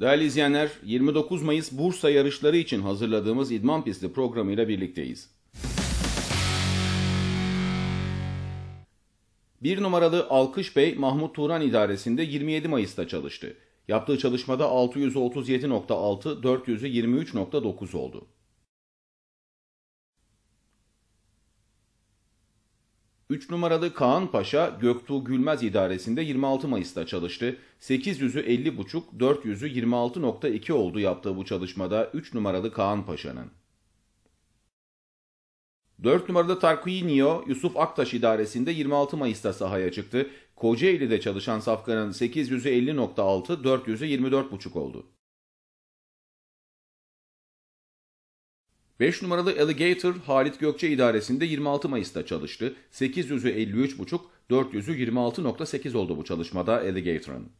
Değerli izleyenler, 29 Mayıs Bursa yarışları için hazırladığımız İdman Pisti programıyla birlikteyiz. Bir numaralı Alkış Bey Mahmut Turan idaresinde 27 Mayıs'ta çalıştı. Yaptığı çalışmada 637.6, 423.9 oldu. 3 numaralı Kaan Paşa Göktuğ Gülmez idaresinde 26 Mayıs'ta çalıştı. 800'ü 50,5, 400'ü 26.2 oldu yaptığı bu çalışmada 3 numaralı Kaan Paşa'nın. 4 numaralı Tarquinio Yusuf Aktaş idaresinde 26 Mayıs'ta sahaya çıktı. Kocaeli'de çalışan safkanın 850.6, 50.6, 400'ü 24.5 oldu. 5 numaralı Alligator Halit Gökçe idaresinde 26 Mayıs'ta çalıştı. 853.5, 53,5, 400'ü 26.8 oldu bu çalışmada Alligator'ın.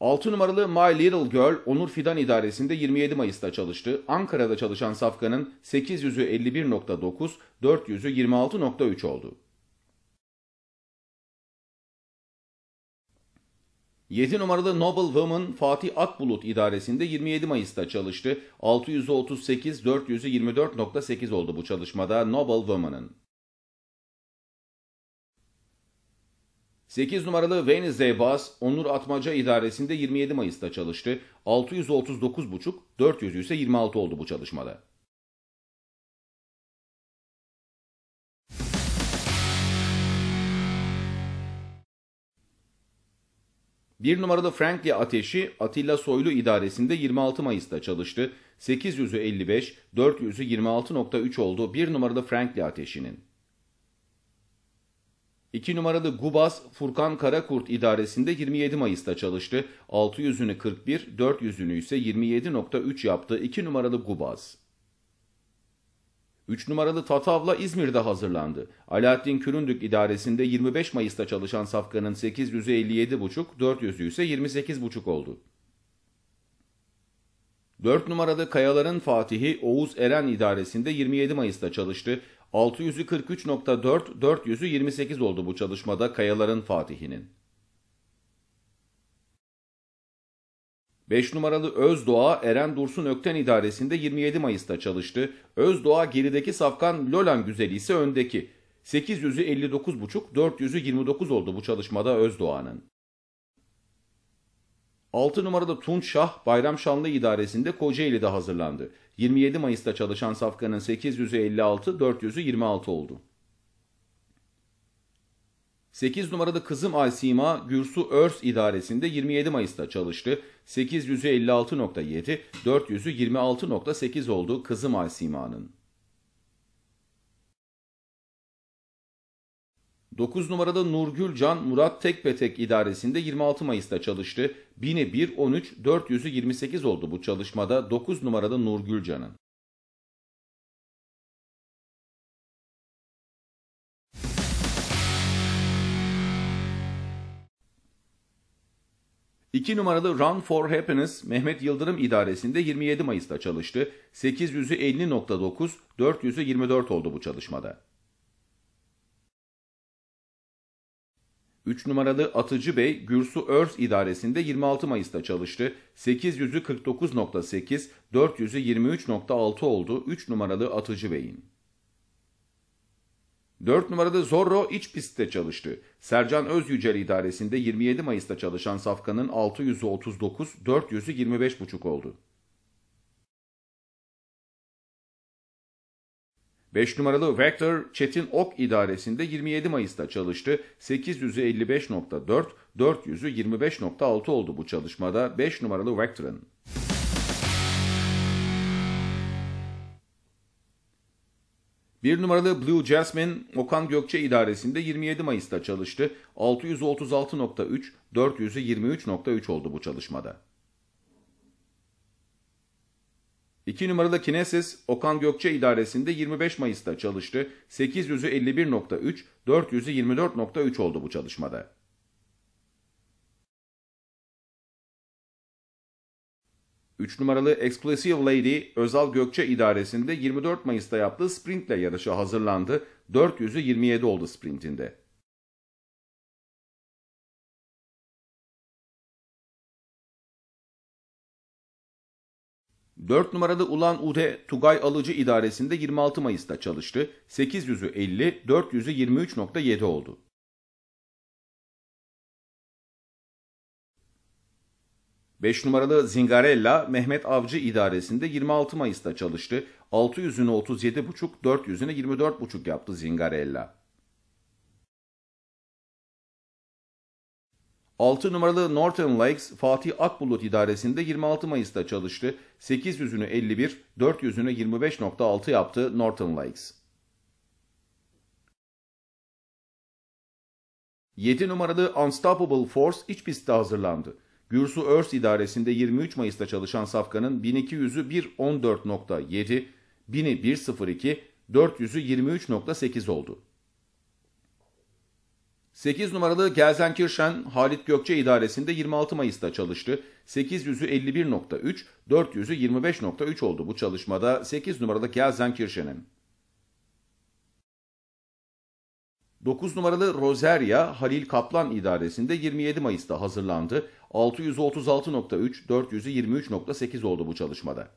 6 numaralı My Little Girl Onur Fidan idaresinde 27 Mayıs'ta çalıştı. Ankara'da çalışan Safkan'ın 851.9, 51.9, 400'ü 26.3 oldu. 7 numaralı Noble Woman Fatih Akbulut idaresinde 27 Mayıs'ta çalıştı. 638 424.8 oldu bu çalışmada Noble Woman'ın. 8 numaralı Wednesday Bas Onur Atmaca idaresinde 27 Mayıs'ta çalıştı. 639.5 400 ise 26 oldu bu çalışmada. Bir numaralı Frankli ateşi Atilla Soylu idaresinde 26 Mayıs'ta çalıştı. 800'ü 55, 400'ü 26.3 oldu bir numaralı Frankli ateşinin. 2 numaralı Gubas Furkan Karakurt idaresinde 27 Mayıs'ta çalıştı. 600'ünü 41, 400'ünü ise 27.3 yaptı 2 numaralı Gubas. 3 numaralı Tatavla İzmir'de hazırlandı. Alaaddin Küründük idaresinde 25 Mayıs'ta çalışan safkanın 857.5, 57,5, 400'ü ise 28,5 oldu. 4 numaralı Kayaların Fatihi Oğuz Eren idaresinde 27 Mayıs'ta çalıştı. 643.4, 43.4, 400'ü 28 oldu bu çalışmada Kayaların Fatihi'nin. 5 numaralı Özdoğa Eren Dursun Ökten idaresinde 27 Mayıs'ta çalıştı. Özdoğa gerideki safkan Lolan Güzeli ise öndeki. 800'ü 59,5, 400'ü 29 oldu bu çalışmada Özdoğan'ın. 6 numaralı Tunç Şah Bayram Şanlı idaresinde Kocaeli'de hazırlandı. 27 Mayıs'ta çalışan safkanın 856 56, 400'ü 26 oldu. 8 numaralı kızım Aysima Gürsu Örs idaresinde 27 Mayıs'ta çalıştı. 856.7 56.7, 400'ü 26.8 oldu kızım Aysima'nın. 9 numaralı Nurgül Can Murat Tekpetek idaresinde 26 Mayıs'ta çalıştı. 1000'i 1.13, 400'ü 28 oldu bu çalışmada 9 numaralı Nurgül Can'ın. 2 numaralı Run for Happiness Mehmet Yıldırım idaresinde 27 Mayıs'ta çalıştı. 850.9 50.9, 400'ü 24 oldu bu çalışmada. 3 numaralı Atıcı Bey Gürsu Örs idaresinde 26 Mayıs'ta çalıştı. 849.8 49.8, 400'ü 23.6 oldu 3 numaralı Atıcı Bey'in. 4 numarada Zorro iç pistte çalıştı. Sercan Özyücel idaresinde 27 Mayıs'ta çalışan safkanın 639, 39, 400'ü 25,5 oldu. 5 numaralı Vector Çetin Ok idaresinde 27 Mayıs'ta çalıştı. 855.4, 55.4, 400'ü 25.6 oldu bu çalışmada 5 numaralı Vector'ın. Bir numaralı Blue Jasmine Okan Gökçe idaresinde 27 Mayıs'ta çalıştı. 636.3, 400'ü 23.3 oldu bu çalışmada. 2 numaralı Kinesis Okan Gökçe idaresinde 25 Mayıs'ta çalıştı. 851.3, 51.3, 400'ü 24.3 oldu bu çalışmada. 3 numaralı Exclusive Lady Özal Gökçe idaresinde 24 Mayıs'ta yaptığı sprintle yarışa hazırlandı. 400'ü 27 oldu sprintinde. Dört numaralı Ulan Ude Tugay Alıcı idaresinde 26 Mayıs'ta çalıştı. 850, 50, 400'ü 23.7 oldu. 5 numaralı Zingarella Mehmet Avcı idaresinde 26 Mayıs'ta çalıştı. 600'üne 37,5, 400'üne 24,5 yaptı Zingarella. 6 numaralı Northern Lakes Fatih Akbulut idaresinde 26 Mayıs'ta çalıştı. 800'ünü 51, 400'ünü 25.6 yaptı Northern Lakes. 7 numaralı Unstoppable Force iç pistte hazırlandı. Gürsu Örs idaresinde 23 Mayıs'ta çalışan safkanın 1200'ü 1.14.7, 1000'i 400'ü 23.8 oldu. 8 numaralı Gelsenkirchen Halit Gökçe idaresinde 26 Mayıs'ta çalıştı. 800'ü 51.3, 400'ü 25.3 oldu bu çalışmada 8 numaralı Gelsenkirchen'in. 9 numaralı Rosaria Halil Kaplan idaresinde 27 Mayıs'ta hazırlandı. 636.3, 423.8 oldu bu çalışmada.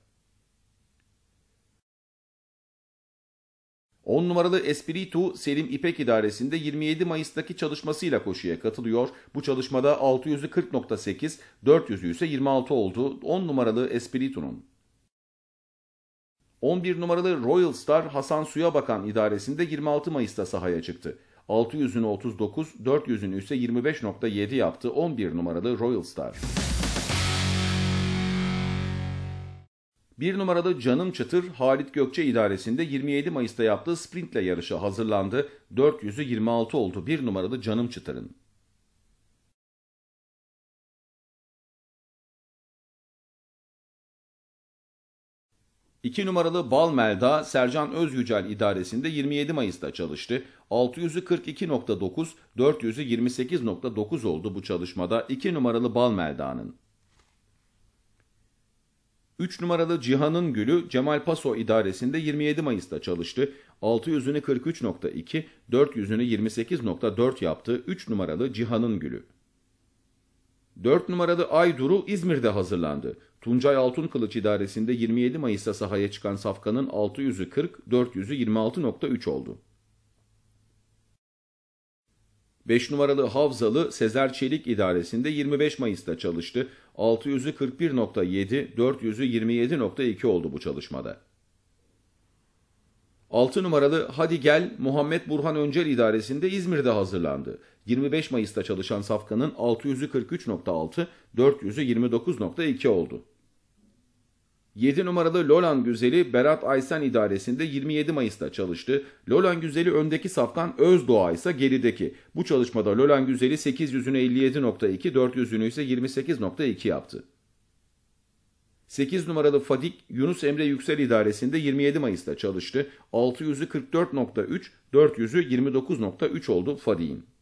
10 numaralı Espiritu Selim İpek İdaresi'nde 27 Mayıs'taki çalışmasıyla koşuya katılıyor. Bu çalışmada 640.8 40.8, 400'ü ise 26 oldu 10 numaralı Espiritu'nun. 11 numaralı Royal Star Hasan Suya Bakan idaresinde 26 Mayıs'ta sahaya çıktı. 600'ünü 39, 400'ünü ise 25.7 yaptı 11 numaralı Royal Star. 1 numaralı Canım Çıtır, Halit Gökçe idaresinde 27 Mayıs'ta yaptığı sprintle yarışa hazırlandı. 400'ü 26 oldu 1 numaralı Canım Çıtır'ın. 2 numaralı Balmel'da Sercan Özgücel idaresinde 27 Mayıs'ta çalıştı. 642.9, 428.9 oldu bu çalışmada 2 numaralı Balmelda'nın. 3 numaralı Cihan'ın Gülü Cemal Paso idaresinde 27 Mayıs'ta çalıştı. 600'ünü 43.2, 400'ünü 28.4 yaptı 3 numaralı Cihan'ın Gülü. 4 numaralı Ayduru İzmir'de hazırlandı. Tuncay Altın Kılıç idaresinde 27 Mayıs'ta sahaya çıkan safkanın 600'ü 40, 400'ü 26.3 oldu. 5 numaralı Havzalı Sezer Çelik idaresinde 25 Mayıs'ta çalıştı. 600'ü 41.7, 400'ü 27.2 oldu bu çalışmada. 6 numaralı Hadi Gel Muhammed Burhan Öncel idaresinde İzmir'de hazırlandı. 25 Mayıs'ta çalışan safkanın 600'ü 43.6, 400'ü 29.2 oldu. 7 numaralı Lolan Güzeli Berat Aysan idaresinde 27 Mayıs'ta çalıştı. Lolan Güzeli öndeki saftan Özdoğa ise gerideki. Bu çalışmada Lolan Güzeli 800'ünü 57.2, 400'ünü ise 28.2 yaptı. 8 numaralı Fadik Yunus Emre Yüksel idaresinde 27 Mayıs'ta çalıştı. 600'ü 44.3, 400'ü 29.3 oldu Fadik'in.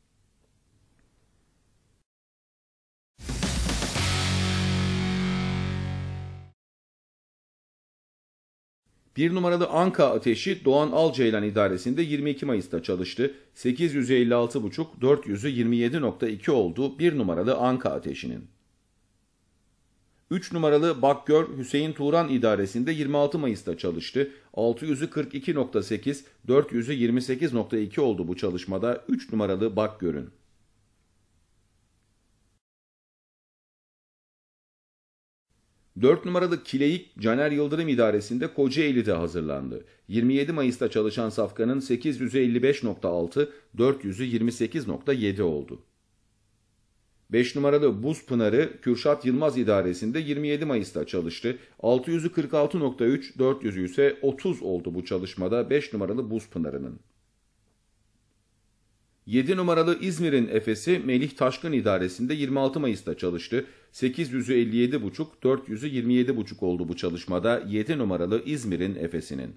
Bir numaralı Anka ateşi Doğan Alceylan idaresinde 22 Mayıs'ta çalıştı. 856,5 400'ü 27.2 oldu bir numaralı Anka ateşinin. 3 numaralı Bakgör Hüseyin Turan idaresinde 26 Mayıs'ta çalıştı. 600'ü 42.8, 400'ü 28.2 oldu bu çalışmada 3 numaralı Bakgör'ün. 4 numaralı Kileyik Caner Yıldırım idaresinde Kocaeli'de hazırlandı. 27 Mayıs'ta çalışan safkanın 855.6, 428.7 oldu. 5 numaralı Buz Pınarı Kürşat Yılmaz idaresinde 27 Mayıs'ta çalıştı. 646.3, 400'ü ise 30 oldu bu çalışmada 5 numaralı Buz Pınarı'nın. 7 numaralı İzmir'in Efes'i Melih Taşkın idaresinde 26 Mayıs'ta çalıştı. 857.5, 427.5 oldu bu çalışmada 7 numaralı İzmir'in Efes'inin.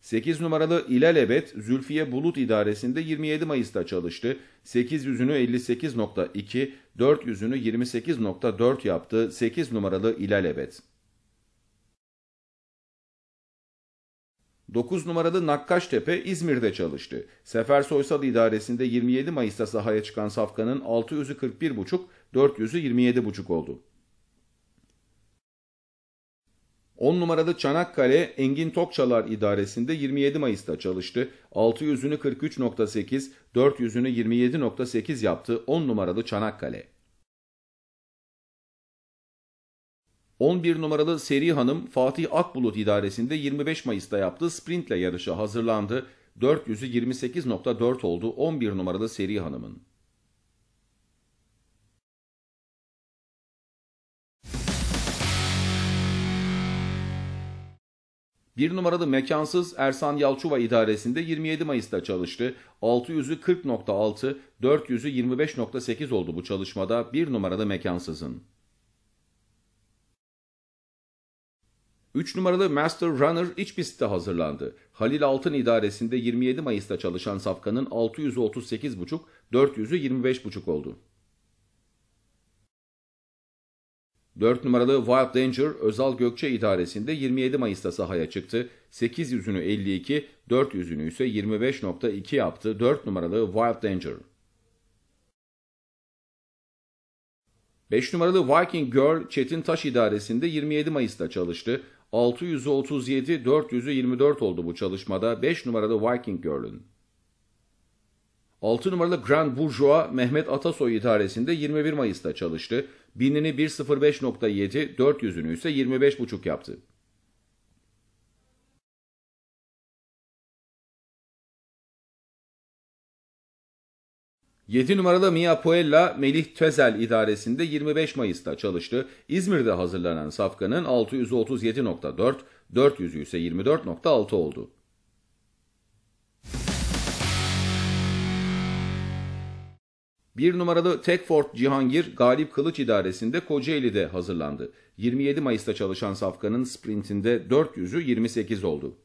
8 numaralı İlelebet Zülfiye Bulut idaresinde 27 Mayıs'ta çalıştı. 800'ünü 58.2, 400'ünü 28.4 yaptı 8 numaralı İlelebet. 9 numaralı Nakkaştepe İzmir'de çalıştı. Sefer Soysal İdaresinde 27 Mayıs'ta sahaya çıkan safkanın 600'ü 41,5, 400'ü 27,5 oldu. 10 numaralı Çanakkale Engin Tokçalar İdaresinde 27 Mayıs'ta çalıştı. 600'ünü 43.8, 400'ünü 27.8 yaptı 10 numaralı Çanakkale. 11 numaralı Seri Hanım Fatih Akbulut idaresinde 25 Mayıs'ta yaptığı sprintle yarışa hazırlandı. 400'ü 28.4 oldu 11 numaralı Seri Hanım'ın. Bir numaralı mekansız Ersan Yalçuva idaresinde 27 Mayıs'ta çalıştı. 600'ü 40.6, 400'ü 25.8 oldu bu çalışmada bir numaralı mekansızın. 3 numaralı Master Runner iç pistte hazırlandı. Halil Altın idaresinde 27 Mayıs'ta çalışan safkanın 638,5, 400'ü 25,5 oldu. 4 numaralı Wild Danger Özal Gökçe idaresinde 27 Mayıs'ta sahaya çıktı. 800'ünü 52, 400'ünü ise 25.2 yaptı 4 numaralı Wild Danger. 5 numaralı Viking Girl Çetin Taş idaresinde 27 Mayıs'ta çalıştı. 600'ü 37, 400'ü 24 oldu bu çalışmada. 5 numaralı Viking Girl'ün. 6 numaralı Grand Bourgeois Mehmet Atasoy idaresinde 21 Mayıs'ta çalıştı. Binini 1.05.7, 400'ünü ise 25.5 yaptı. 7 numaralı Mia Puella, Melih Tözel idaresinde 25 Mayıs'ta çalıştı. İzmir'de hazırlanan safkanın 637.4, 400'ü ise 24.6 oldu. Bir numaralı Tekford Cihangir Galip Kılıç idaresinde Kocaeli'de hazırlandı. 27 Mayıs'ta çalışan safkanın sprintinde 400'ü 28 oldu.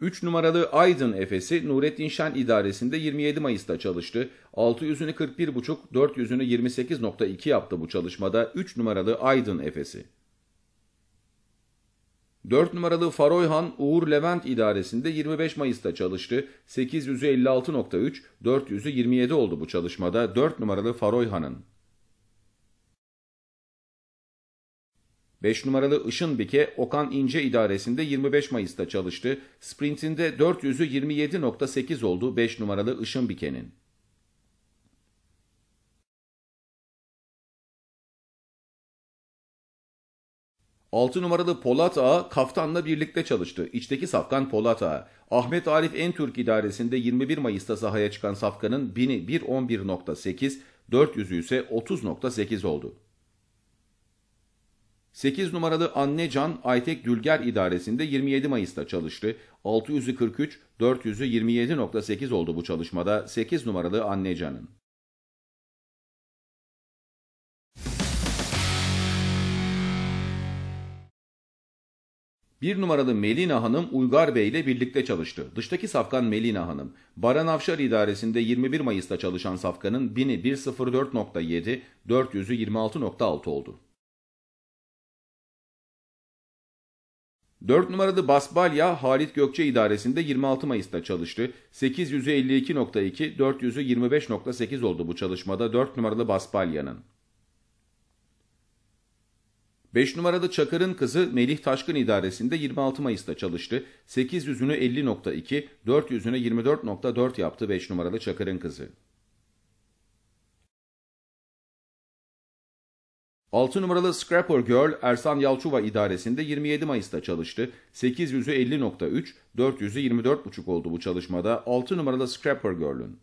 3 numaralı Aydın Efes'i Nurettin Şen idaresinde 27 Mayıs'ta çalıştı. 6 yüzünü 41,5, 4 yüzünü 28,2 yaptı bu çalışmada 3 numaralı Aydın Efes'i. 4 numaralı Faroyhan Uğur Levent idaresinde 25 Mayıs'ta çalıştı. 800'ü 56,3, 400'ü 27 oldu bu çalışmada 4 numaralı Faroyhan'ın. 5 numaralı Işın Işınbike Okan İnce idaresinde 25 Mayıs'ta çalıştı. Sprintinde 400'ü 27.8 oldu 5 numaralı Işın Biken'in. Altı numaralı Polat Ağa Kaftan'la birlikte çalıştı. İçteki safkan Polat Ağa. Ahmet Arif Entürk idaresinde 21 Mayıs'ta sahaya çıkan safkanın 1000'i 1.11.8, 400'ü ise 30.8 oldu. 8 numaralı Anne Can Aytek Dülger idaresinde 27 Mayıs'ta çalıştı. 600'ü 400'ü 27.8 oldu bu çalışmada 8 numaralı Anne Can'ın. Bir numaralı Melina Hanım Uygar Bey ile birlikte çalıştı. Dıştaki safkan Melina Hanım. Baran Afşar idaresinde 21 Mayıs'ta çalışan safkanın 1000'i 400'ü 26.6 oldu. 4 numaralı Basbalya Halit Gökçe idaresinde 26 Mayıs'ta çalıştı. 852.2 52.2, 400'ü 25.8 oldu bu çalışmada 4 numaralı Basbalya'nın. 5 numaralı Çakır'ın kızı Melih Taşkın idaresinde 26 Mayıs'ta çalıştı. 800'ünü 50.2, 400'ünü 24.4 yaptı 5 numaralı Çakır'ın kızı. 6 numaralı Scrapper Girl Ersan Yalçuva idaresinde 27 Mayıs'ta çalıştı. 850.3, 50.3, 400'ü 24.5 oldu bu çalışmada 6 numaralı Scrapper Girl'ün.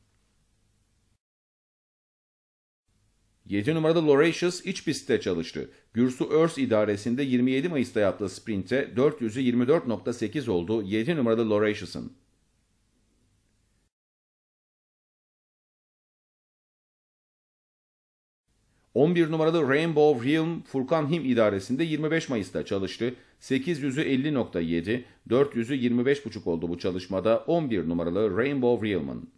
7 numaralı Loracious iç pistte çalıştı. Gürsu Örs idaresinde 27 Mayıs'ta yaptığı sprinte 400'ü 24.8 oldu 7 numaralı Loracious'ın. 11 numaralı Rainbow Realm Furkan Him idaresinde 25 Mayıs'ta çalıştı. 850.7, 50.7, 400'ü 25.5 oldu bu çalışmada 11 numaralı Rainbow Realm'ın.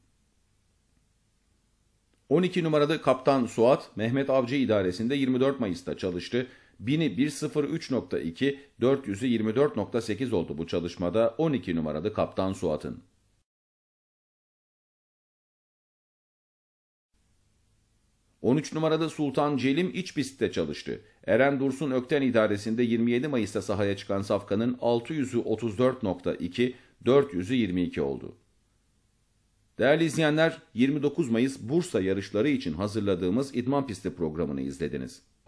12 numaralı Kaptan Suat, Mehmet Avcı idaresinde 24 Mayıs'ta çalıştı. 1000'i 103.2, 400'ü 24.8 oldu bu çalışmada 12 numaralı Kaptan Suat'ın. 13 numarada Sultan Celim iç pistte çalıştı. Eren Dursun Ökten idaresinde 27 Mayıs'ta sahaya çıkan safkanın 600'ü 34.2, 400'ü 22 oldu. Değerli izleyenler, 29 Mayıs Bursa yarışları için hazırladığımız idman pisti programını izlediniz.